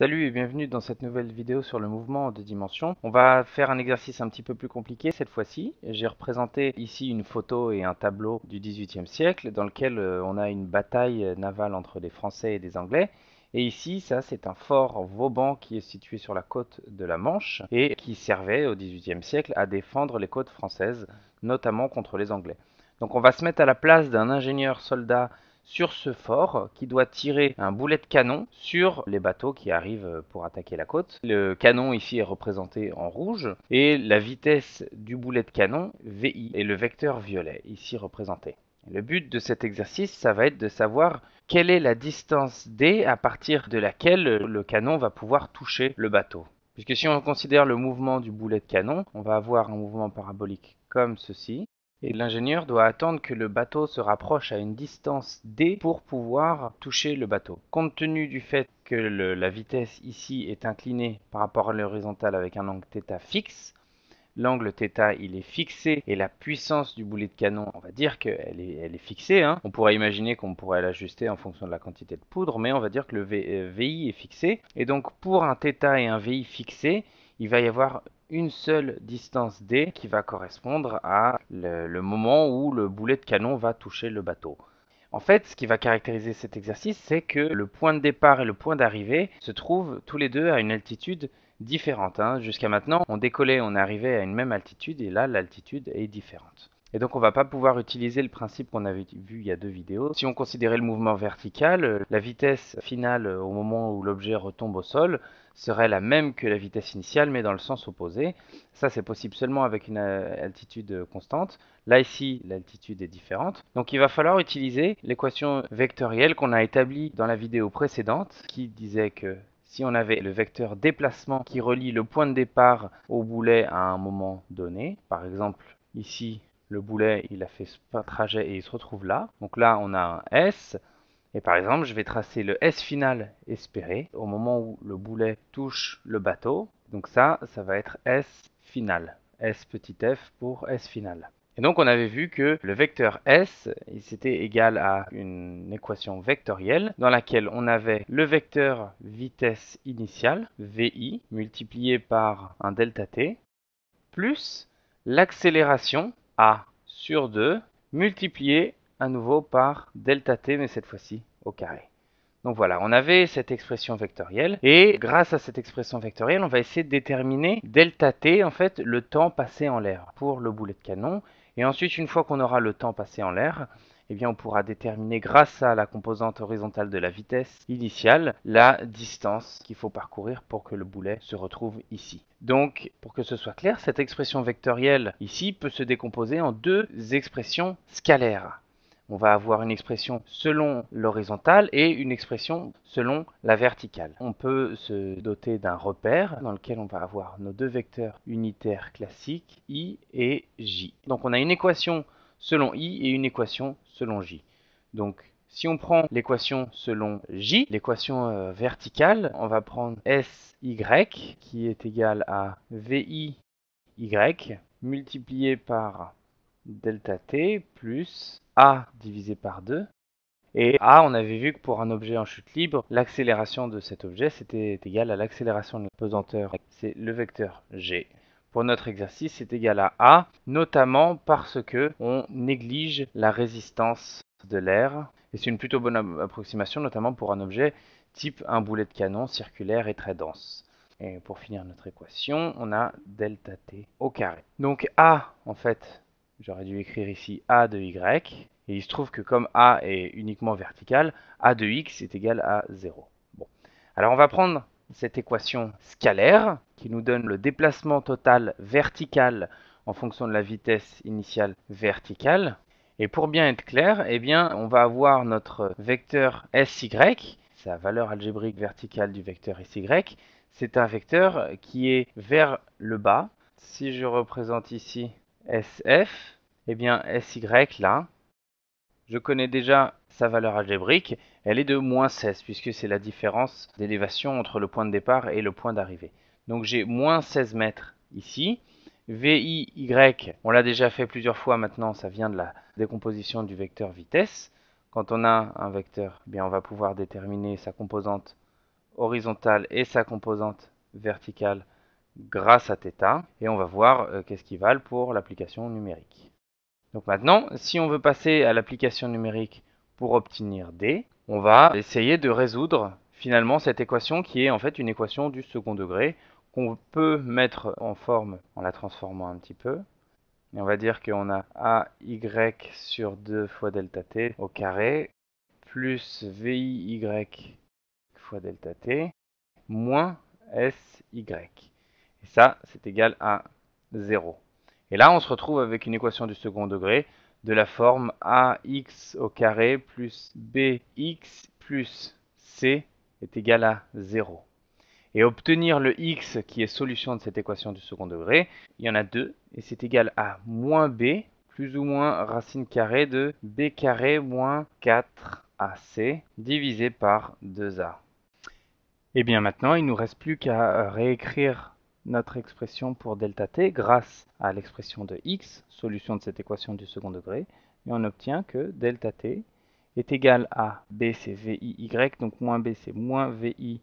Salut et bienvenue dans cette nouvelle vidéo sur le mouvement de dimension. On va faire un exercice un petit peu plus compliqué cette fois-ci. J'ai représenté ici une photo et un tableau du XVIIIe siècle dans lequel euh, on a une bataille navale entre les Français et des Anglais. Et ici, ça, c'est un fort Vauban qui est situé sur la côte de la Manche et qui servait au XVIIIe siècle à défendre les côtes françaises, notamment contre les Anglais. Donc on va se mettre à la place d'un ingénieur soldat sur ce fort qui doit tirer un boulet de canon sur les bateaux qui arrivent pour attaquer la côte. Le canon ici est représenté en rouge et la vitesse du boulet de canon VI et le vecteur violet ici représenté. Le but de cet exercice, ça va être de savoir quelle est la distance D à partir de laquelle le canon va pouvoir toucher le bateau. Puisque si on considère le mouvement du boulet de canon, on va avoir un mouvement parabolique comme ceci, et l'ingénieur doit attendre que le bateau se rapproche à une distance D pour pouvoir toucher le bateau. Compte tenu du fait que la vitesse ici est inclinée par rapport à l'horizontale avec un angle θ fixe, l'angle θ il est fixé et la puissance du boulet de canon, on va dire qu'elle est, elle est fixée. Hein. On pourrait imaginer qu'on pourrait l'ajuster en fonction de la quantité de poudre, mais on va dire que le VI euh, est fixé. Et donc pour un θ et un VI fixés, il va y avoir une seule distance D qui va correspondre à le, moment où le boulet de canon va toucher le bateau. En fait, ce qui va caractériser cet exercice, c'est que le point de départ et le point d'arrivée se trouvent tous les deux à une altitude différente. Hein. Jusqu'à maintenant, on décollait, on arrivait à une même altitude, et là, l'altitude est différente. Et donc on ne va pas pouvoir utiliser le principe qu'on avait vu il y a deux vidéos. Si on considérait le mouvement vertical, euh, la vitesse finale euh, au moment où l'objet retombe au sol serait la même que la vitesse initiale mais dans le sens opposé. Ça c'est possible seulement avec une euh, altitude constante. Là ici l'altitude est différente. Donc il va falloir utiliser l'équation vectorielle qu'on a établie dans la vidéo précédente qui disait que si on avait le vecteur déplacement qui relie le point de départ au boulet à un moment donné, par exemple ici le boulet, il a fait ce trajet et il se retrouve là. Donc là, on a un S. Et par exemple, je vais tracer le S final espéré au moment où le boulet touche le bateau. Donc ça, ça va être S final. S petit f pour S final. Et donc on avait vu que le vecteur S, c'était égal à une équation vectorielle dans laquelle on avait le vecteur vitesse initiale, VI, multiplié par un delta t, plus l'accélération a sur 2 multiplié à nouveau par delta t, mais cette fois-ci au carré. Donc voilà, on avait cette expression vectorielle et grâce à cette expression vectorielle, on va essayer de déterminer delta t, en fait, le temps passé en l'air pour le boulet de canon. Et ensuite, une fois qu'on aura le temps passé en l'air, eh bien on pourra déterminer grâce à la composante horizontale de la vitesse initiale la distance qu'il faut parcourir pour que le boulet se retrouve ici. Donc, pour que ce soit clair, cette expression vectorielle ici peut se décomposer en deux expressions scalaires. On va avoir une expression selon l'horizontale et une expression selon la verticale. On peut se doter d'un repère dans lequel on va avoir nos deux vecteurs unitaires classiques, i et j. Donc on a une équation selon i et une équation selon j. Donc si on prend l'équation selon j, l'équation euh, verticale, on va prendre sy qui est égal à vi y multiplié par delta t plus a divisé par 2. Et a, on avait vu que pour un objet en chute libre, l'accélération de cet objet, c'était égal à l'accélération de la pesanteur. C'est le vecteur g pour notre exercice c'est égal à A, notamment parce que on néglige la résistance de l'air. Et c'est une plutôt bonne approximation, notamment pour un objet type un boulet de canon circulaire et très dense. Et pour finir notre équation, on a delta t au carré. Donc A, en fait, j'aurais dû écrire ici A de Y. Et il se trouve que comme A est uniquement vertical, A de X est égal à 0. Bon. Alors on va prendre cette équation scalaire qui nous donne le déplacement total vertical en fonction de la vitesse initiale verticale. Et pour bien être clair, eh bien, on va avoir notre vecteur SY, sa valeur algébrique verticale du vecteur SY, c'est un vecteur qui est vers le bas. Si je représente ici SF, eh bien SY là, je connais déjà sa valeur algébrique, elle est de moins 16, puisque c'est la différence d'élévation entre le point de départ et le point d'arrivée. Donc j'ai moins 16 mètres ici. Y, on l'a déjà fait plusieurs fois maintenant, ça vient de la décomposition du vecteur vitesse. Quand on a un vecteur, eh bien on va pouvoir déterminer sa composante horizontale et sa composante verticale grâce à θ. Et on va voir euh, qu'est-ce qui valent pour l'application numérique. Donc maintenant, si on veut passer à l'application numérique pour obtenir D, on va essayer de résoudre finalement cette équation qui est en fait une équation du second degré qu'on peut mettre en forme en la transformant un petit peu. Et on va dire qu'on a AY sur 2 fois delta t au carré plus VIY fois delta t moins SY. Et ça, c'est égal à 0. Et là, on se retrouve avec une équation du second degré de la forme ax au carré plus bx plus c est égal à 0. Et obtenir le x qui est solution de cette équation du second degré, il y en a deux, et c'est égal à moins b plus ou moins racine carrée de b carré moins 4ac divisé par 2a. Et eh bien maintenant, il nous reste plus qu'à réécrire notre expression pour delta t grâce à l'expression de x, solution de cette équation du second degré, et on obtient que delta t est égal à b c'est y, donc moins b c'est moins y,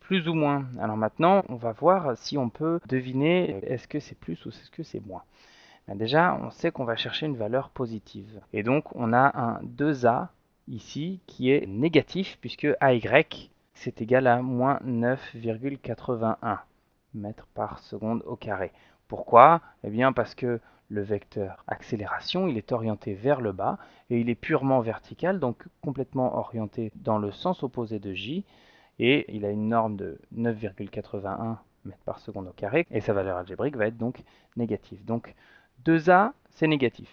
plus ou moins. Alors maintenant, on va voir si on peut deviner euh, est-ce que c'est plus ou est-ce que c'est moins. Ben déjà, on sait qu'on va chercher une valeur positive. Et donc, on a un 2a ici qui est négatif puisque AY c'est égal à moins 9,81 mètres par seconde au carré. Pourquoi Eh bien parce que le vecteur accélération, il est orienté vers le bas et il est purement vertical, donc complètement orienté dans le sens opposé de J et il a une norme de 9,81 mètres par seconde au carré et sa valeur algébrique va être donc négative. Donc 2A, c'est négatif.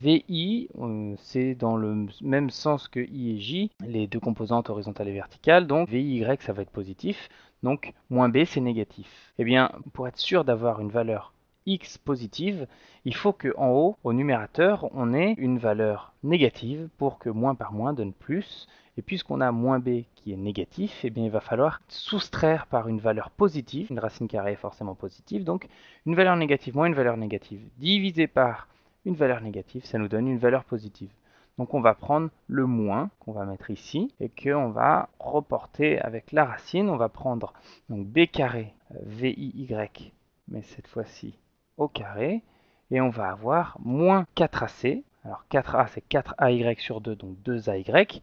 VI, euh, c'est dans le même sens que I et J, les deux composantes horizontales et verticales, donc y ça va être positif, donc moins B c'est négatif. Et eh bien, pour être sûr d'avoir une valeur x positive, il faut qu'en haut, au numérateur, on ait une valeur négative pour que moins par moins donne plus. Et puisqu'on a moins b qui est négatif, eh bien il va falloir soustraire par une valeur positive, une racine carrée est forcément positive, donc une valeur négative moins une valeur négative, divisée par une valeur négative, ça nous donne une valeur positive. Donc on va prendre le moins qu'on va mettre ici et qu'on va reporter avec la racine. On va prendre donc b carré euh, VIY, mais cette fois-ci au carré. Et on va avoir moins 4AC. Alors 4A c'est 4AY sur 2, donc 2AY.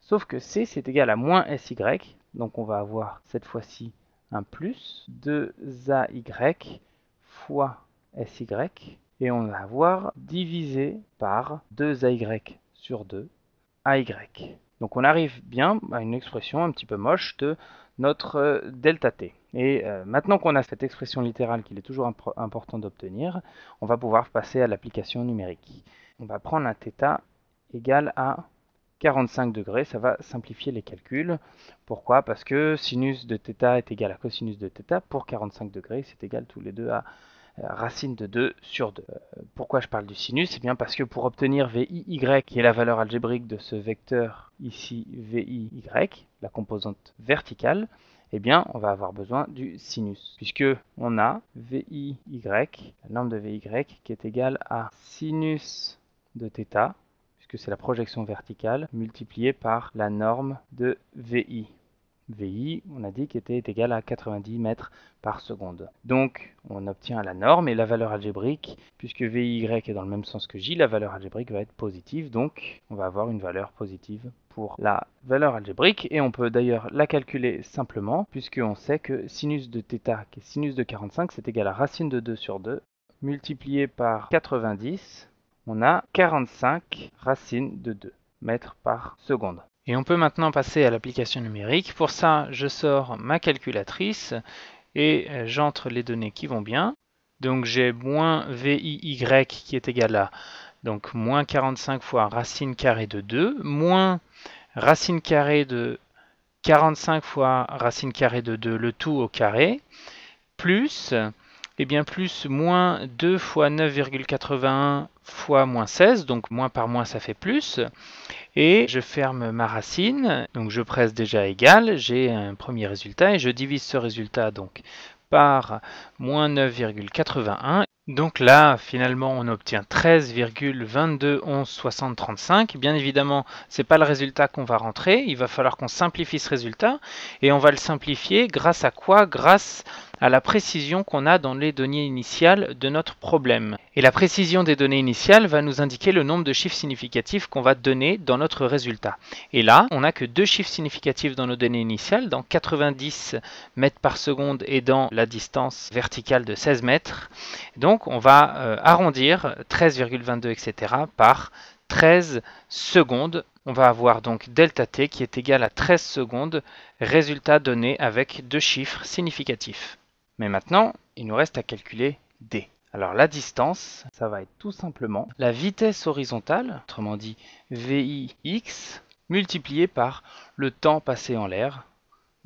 Sauf que C c'est égal à moins SY. Donc on va avoir cette fois-ci un plus 2AY fois SY et on va avoir divisé par 2AY sur 2 AY. Donc on arrive bien à une expression un petit peu moche de notre euh, delta t. Et euh, maintenant qu'on a cette expression littérale qu'il est toujours important d'obtenir, on va pouvoir passer à l'application numérique. On va prendre un θ égal à 45 degrés, ça va simplifier les calculs. Pourquoi Parce que sinus de θ est égal à cosinus de θ pour 45 degrés, c'est égal tous les deux à euh, racine de 2 sur 2. Euh, pourquoi je parle du sinus Eh bien parce que pour obtenir VIY, qui est la valeur algébrique de ce vecteur ici VIY, la composante verticale, eh bien on va avoir besoin du sinus, puisque on a VIY, la norme de VY, qui est égale à sinus de θ, puisque c'est la projection verticale, multipliée par la norme de VI. VI, on a dit qu'il était égal à 90 mètres par seconde. Donc, on obtient la norme et la valeur algébrique, puisque VY est dans le même sens que J, la valeur algébrique va être positive, donc on va avoir une valeur positive pour la valeur algébrique, et on peut d'ailleurs la calculer simplement, puisqu'on sait que sinus de θ, qui est sinus de 45, c'est égal à racine de 2 sur 2, multiplié par 90, on a 45 racine de 2 mètres par seconde. Et on peut maintenant passer à l'application numérique. Pour ça, je sors ma calculatrice et euh, j'entre les données qui vont bien. Donc j'ai moins VIY qui est égal à donc moins 45 fois racine carrée de 2, moins racine carrée de 45 fois racine carrée de 2, le tout au carré, plus et eh bien plus moins 2 fois 9,81 fois moins 16, donc moins par moins ça fait plus. Et je ferme ma racine, donc je presse déjà égal, j'ai un premier résultat et je divise ce résultat donc par moins 9,81. Donc là, finalement, on obtient 13,22116035. Bien évidemment, ce n'est pas le résultat qu'on va rentrer. Il va falloir qu'on simplifie ce résultat. Et on va le simplifier grâce à quoi Grâce à la précision qu'on a dans les données initiales de notre problème. Et la précision des données initiales va nous indiquer le nombre de chiffres significatifs qu'on va donner dans notre résultat. Et là, on n'a que deux chiffres significatifs dans nos données initiales, dans 90 mètres par seconde et dans la distance verticale de 16 mètres. Donc on va euh, arrondir 13,22 etc. par 13 secondes. On va avoir donc delta t qui est égal à 13 secondes, résultat donné avec deux chiffres significatifs. Mais maintenant, il nous reste à calculer d. Alors la distance, ça va être tout simplement la vitesse horizontale, autrement dit VIX, multipliée par le temps passé en l'air,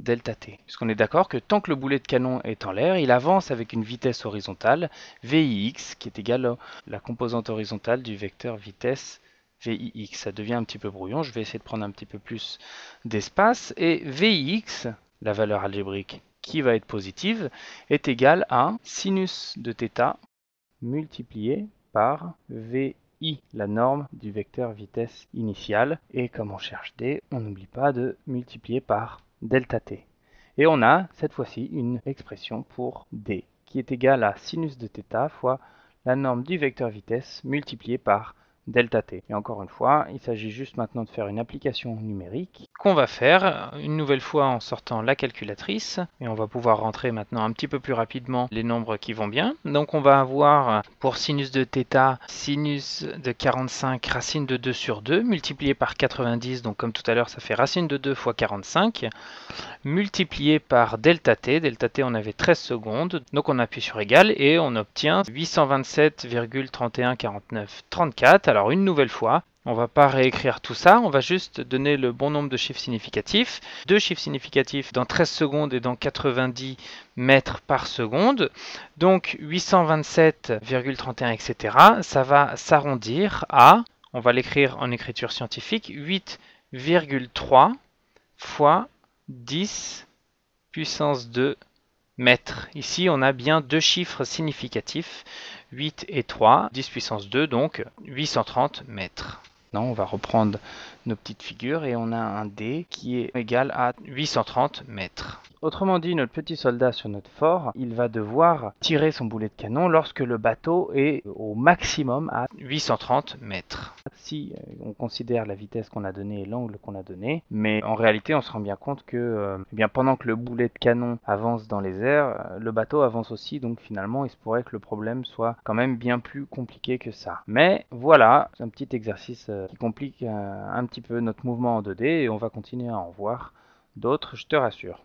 delta t. Puisqu'on est d'accord que tant que le boulet de canon est en l'air, il avance avec une vitesse horizontale, VIX, qui est égale à la composante horizontale du vecteur vitesse VIX. Ça devient un petit peu brouillon, je vais essayer de prendre un petit peu plus d'espace. Et VIX, la valeur algébrique qui va être positive, est égale à sinus de θ multiplié par VI, la norme du vecteur vitesse initiale. Et comme on cherche D, on n'oublie pas de multiplier par delta T. Et on a cette fois-ci une expression pour D qui est égale à sinus de θ fois la norme du vecteur vitesse multiplié par delta t. Et encore une fois, il s'agit juste maintenant de faire une application numérique qu'on va faire une nouvelle fois en sortant la calculatrice et on va pouvoir rentrer maintenant un petit peu plus rapidement les nombres qui vont bien. Donc on va avoir pour sinus de θ sinus de 45 racine de 2 sur 2 multiplié par 90 donc comme tout à l'heure ça fait racine de 2 fois 45 multiplié par delta t. Delta t on avait 13 secondes donc on appuie sur égal et on obtient 827,3149,34 alors une nouvelle fois, on ne va pas réécrire tout ça, on va juste donner le bon nombre de chiffres significatifs. Deux chiffres significatifs dans 13 secondes et dans 90 mètres par seconde. Donc 827,31, etc. Ça va s'arrondir à, on va l'écrire en écriture scientifique, 8,3 fois 10 puissance 2 Ici, on a bien deux chiffres significatifs, 8 et 3, 10 puissance 2, donc 830 mètres. Maintenant, on va reprendre nos petites figures et on a un dé qui est égal à 830 mètres. Autrement dit, notre petit soldat sur notre fort, il va devoir tirer son boulet de canon lorsque le bateau est au maximum à 830 mètres. Si euh, on considère la vitesse qu'on a donnée et l'angle qu'on a donné, mais en réalité on se rend bien compte que euh, eh bien, pendant que le boulet de canon avance dans les airs, euh, le bateau avance aussi, donc finalement il se pourrait que le problème soit quand même bien plus compliqué que ça. Mais voilà, c'est un petit exercice qui complique un petit peu notre mouvement en 2D et on va continuer à en voir d'autres, je te rassure.